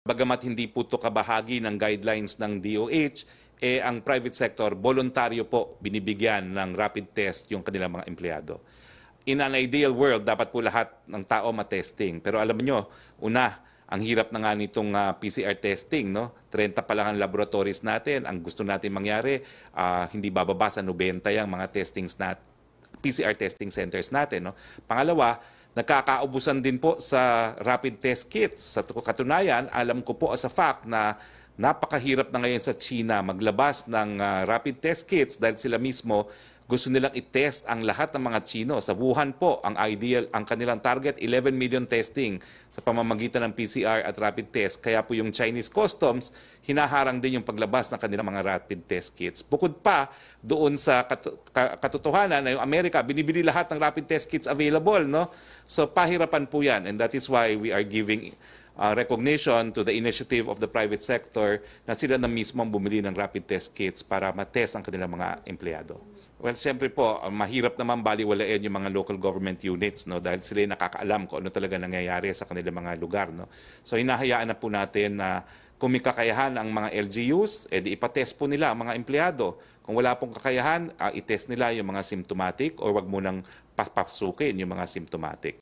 Bagamat hindi po ito kabahagi ng guidelines ng DOH, eh ang private sector, voluntaryo po binibigyan ng rapid test yung kanilang mga empleyado. In an ideal world, dapat po lahat ng tao matesting. Pero alam nyo, una, ang hirap na nga nitong uh, ah, PCR testing, no? 30 pa lang ang laboratories natin. Ang gusto natin mangyari, uh, hindi bababa sa 90 yung mga testings nat PCR testing centers natin, no? Pangalawa, Nakakaubusan din po sa rapid test kits. Sa katunayan, alam ko po as a fact na napakahirap na ngayon sa China maglabas ng uh, rapid test kits dahil sila mismo gusto nilang i-test ang lahat ng mga Chino. Sa Wuhan po, ang ideal, ang kanilang target, 11 million testing sa pamamagitan ng PCR at rapid test. Kaya po yung Chinese customs, hinaharang din yung paglabas ng kanilang mga rapid test kits. Bukod pa, doon sa kat- katotohanan na yung Amerika, binibili lahat ng rapid test kits available. No? So pahirapan po yan. And that is why we are giving uh, recognition to the initiative of the private sector na sila na mismo ang bumili ng rapid test kits para matest ang kanilang mga empleyado. Well, siyempre po, mahirap naman baliwalain yung mga local government units no dahil sila nakakaalam kung ano talaga nangyayari sa kanilang mga lugar no. So hinahayaan na po natin na kung may kakayahan ang mga LGUs, edi eh, ipatest po nila ang mga empleyado. Kung wala pong kakayahan, uh, itest nila yung mga symptomatic o wag munang nang yung mga symptomatic.